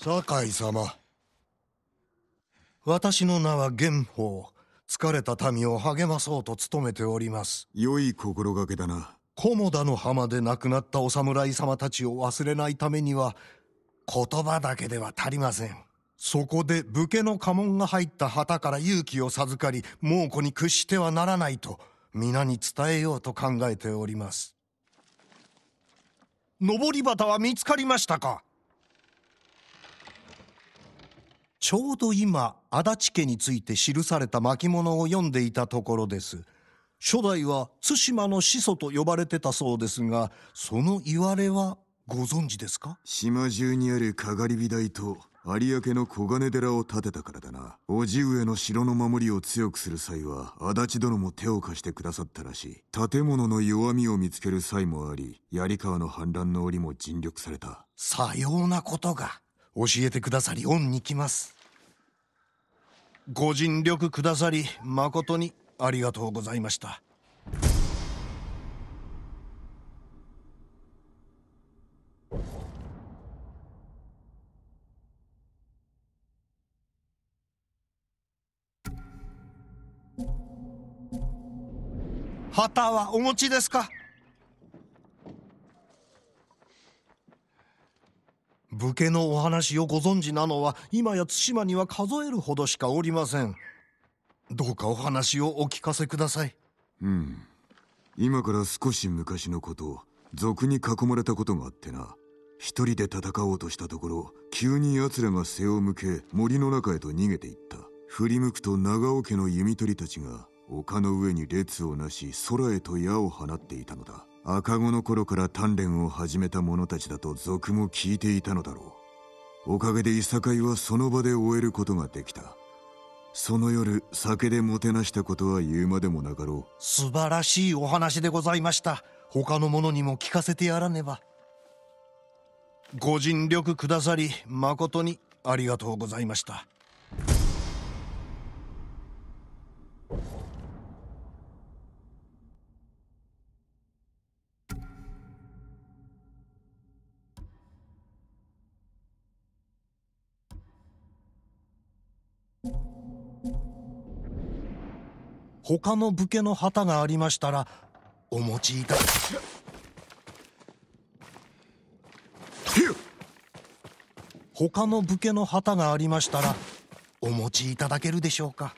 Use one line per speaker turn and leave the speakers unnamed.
酒井様私の名は玄宝疲れた民を励まそうと努めております
良い心がけだな
菰田の浜で亡くなったお侍様たちを忘れないためには言葉だけでは足りませんそこで武家の家紋が入った旗から勇気を授かり猛虎に屈してはならないと皆に伝えようと考えております上り旗は見つかりましたかちょうど今、足立家について記された巻物を読んでいたところです。初代は対馬の始祖と呼ばれてたそうですが、その言われはご存知ですか
島中にあるかがり火台と有明の小金寺を建てたからだな。叔父上の城の守りを強くする際は、足立殿も手を貸してくださったらしい。建物の弱みを見つける際もあり、槍川の反乱の折も尽力された。
さようなことが。
教えてくださり
恩に来ますご尽力くださり誠にありがとうございました旗はお持ちですか武家のお話をご存知なのは今や対馬には数えるほどしかおりませんどうかお話をお聞かせください
うん今から少し昔のことを賊に囲まれたことがあってな一人で戦おうとしたところ急に奴らが背を向け森の中へと逃げていった振り向くと長尾家の弓取りたちが丘の上に列をなし空へと矢を放っていたのだ赤子の頃から鍛錬を始めた者たちだと俗も聞いていたのだろうおかげでいさかいはその場で終えることができたその夜酒でもてなしたことは言うまでもなかろう
素晴らしいお話でございました他の者にも聞かせてやらねばご尽力くださり誠にありがとうございました他の武家の旗がありましたらお持ちいた他の武家の旗がありましたらお持ちいただけるでしょうか